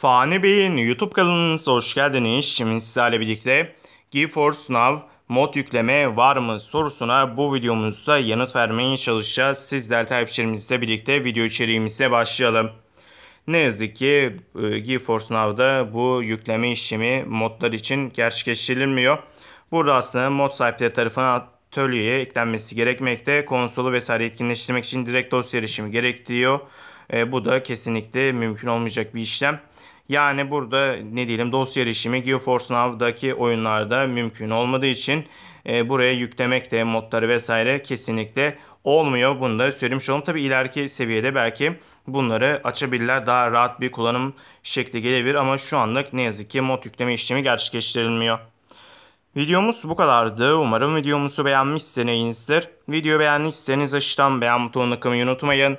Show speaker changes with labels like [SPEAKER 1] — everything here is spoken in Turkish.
[SPEAKER 1] Fani Bey'in YouTube kanalınıza hoş geldiniz. Şimdi sizlerle birlikte GeForce Now mod yükleme var mı sorusuna bu videomuzda yanıt vermeye çalışacağız. Sizler takipçilerimizle birlikte video içeriğimize başlayalım. Ne yazık ki e, GeForce Now'da bu yükleme işlemi modlar için gerçekleştirilmiyor. Burada aslında mod sahipleri tarafından atölyeye eklenmesi gerekmekte. Konsolu vesaire etkinleştirmek için direkt dosya erişimi gerektiriyor. E, bu da kesinlikle mümkün olmayacak bir işlem. Yani burada ne diyelim dosya erişimi GeForce Now'daki oyunlarda mümkün olmadığı için e, buraya yüklemek de modları vesaire kesinlikle olmuyor. Bunu da söylemiş olalım. Tabi ileriki seviyede belki bunları açabilirler. Daha rahat bir kullanım şekli gelebilir ama şu anlık ne yazık ki mod yükleme işlemi gerçekleştirilmiyor. Videomuz bu kadardı. Umarım videomuzu beğenmişsinizdir. Video beğenmişseniz aşağıdan beğen butonuna tıklamayı unutmayın.